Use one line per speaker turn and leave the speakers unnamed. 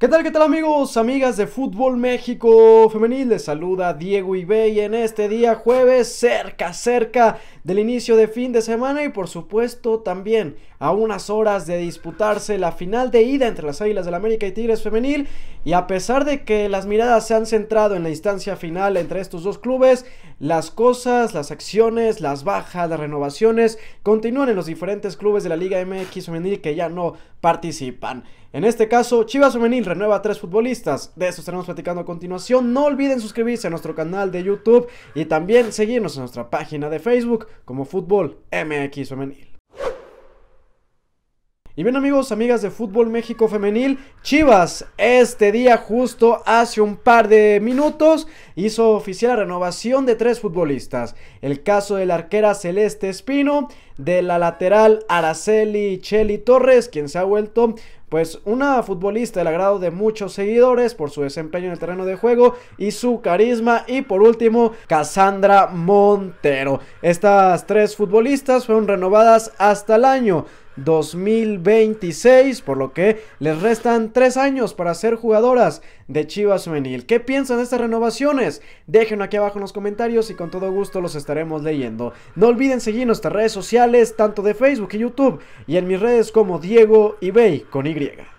¿Qué tal, qué tal amigos, amigas de Fútbol México Femenil? Les saluda Diego Ibey en este día jueves, cerca, cerca del inicio de fin de semana y por supuesto también a unas horas de disputarse la final de ida entre las Águilas del la América y Tigres Femenil. Y a pesar de que las miradas se han centrado en la instancia final entre estos dos clubes, las cosas, las acciones, las bajas, las renovaciones continúan en los diferentes clubes de la Liga MX Femenil que ya no participan. En este caso, Chivas Femenil renueva a tres futbolistas. De eso estaremos platicando a continuación. No olviden suscribirse a nuestro canal de YouTube y también seguirnos en nuestra página de Facebook como Fútbol MX Femenil. Y bien amigos, amigas de Fútbol México Femenil, Chivas este día justo hace un par de minutos hizo oficial la renovación de tres futbolistas. El caso de la arquera Celeste Espino, de la lateral Araceli Cheli Torres, quien se ha vuelto pues una futbolista del agrado de muchos seguidores por su desempeño en el terreno de juego y su carisma y por último Cassandra Montero. Estas tres futbolistas fueron renovadas hasta el año 2026, por lo que les restan tres años para ser jugadoras de Chivas Juvenil. ¿Qué piensan de estas renovaciones? Déjenlo aquí abajo en los comentarios y con todo gusto los estaremos leyendo. No olviden seguir nuestras redes sociales, tanto de Facebook y YouTube, y en mis redes como Diego y con Y.